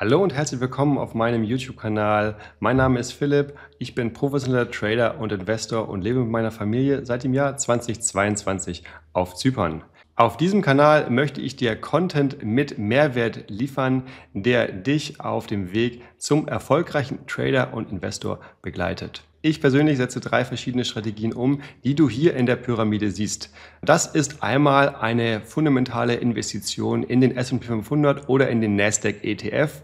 Hallo und herzlich willkommen auf meinem YouTube-Kanal. Mein Name ist Philipp, ich bin professioneller Trader und Investor und lebe mit meiner Familie seit dem Jahr 2022 auf Zypern. Auf diesem Kanal möchte ich dir Content mit Mehrwert liefern, der dich auf dem Weg zum erfolgreichen Trader und Investor begleitet. Ich persönlich setze drei verschiedene Strategien um, die du hier in der Pyramide siehst. Das ist einmal eine fundamentale Investition in den S&P 500 oder in den Nasdaq ETF.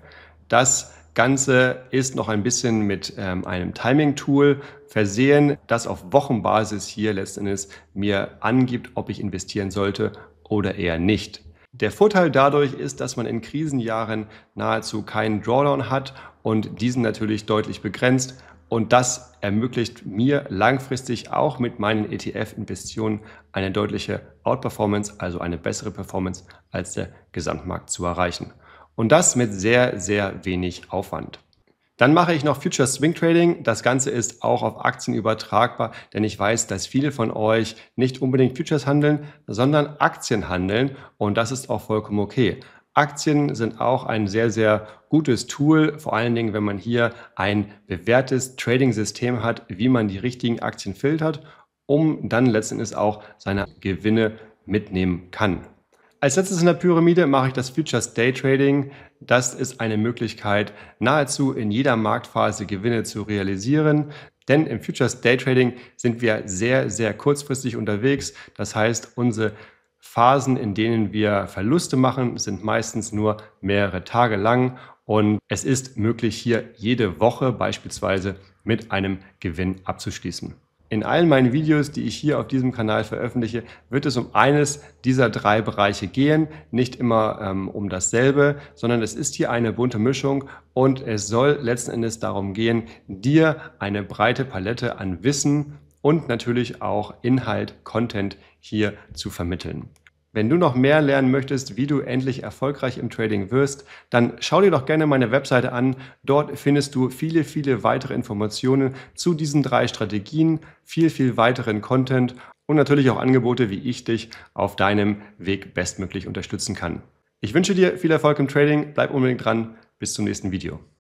Das Ganze ist noch ein bisschen mit ähm, einem Timing-Tool versehen, das auf Wochenbasis hier letzten Endes mir angibt, ob ich investieren sollte oder eher nicht. Der Vorteil dadurch ist, dass man in Krisenjahren nahezu keinen Drawdown hat und diesen natürlich deutlich begrenzt und das ermöglicht mir langfristig auch mit meinen ETF-Investitionen eine deutliche Outperformance, also eine bessere Performance als der Gesamtmarkt zu erreichen. Und das mit sehr, sehr wenig Aufwand. Dann mache ich noch Future Swing Trading. Das Ganze ist auch auf Aktien übertragbar, denn ich weiß, dass viele von euch nicht unbedingt Futures handeln, sondern Aktien handeln und das ist auch vollkommen okay. Aktien sind auch ein sehr, sehr gutes Tool, vor allen Dingen, wenn man hier ein bewährtes Trading-System hat, wie man die richtigen Aktien filtert, um dann letzten Endes auch seine Gewinne mitnehmen kann. Als letztes in der Pyramide mache ich das Futures Day Trading. Das ist eine Möglichkeit, nahezu in jeder Marktphase Gewinne zu realisieren. Denn im Futures Day Trading sind wir sehr, sehr kurzfristig unterwegs. Das heißt, unsere Phasen, in denen wir Verluste machen, sind meistens nur mehrere Tage lang und es ist möglich, hier jede Woche beispielsweise mit einem Gewinn abzuschließen. In allen meinen Videos, die ich hier auf diesem Kanal veröffentliche, wird es um eines dieser drei Bereiche gehen, nicht immer ähm, um dasselbe, sondern es ist hier eine bunte Mischung und es soll letzten Endes darum gehen, dir eine breite Palette an Wissen und natürlich auch Inhalt, Content hier zu vermitteln. Wenn du noch mehr lernen möchtest, wie du endlich erfolgreich im Trading wirst, dann schau dir doch gerne meine Webseite an. Dort findest du viele, viele weitere Informationen zu diesen drei Strategien, viel, viel weiteren Content und natürlich auch Angebote, wie ich dich auf deinem Weg bestmöglich unterstützen kann. Ich wünsche dir viel Erfolg im Trading, bleib unbedingt dran, bis zum nächsten Video.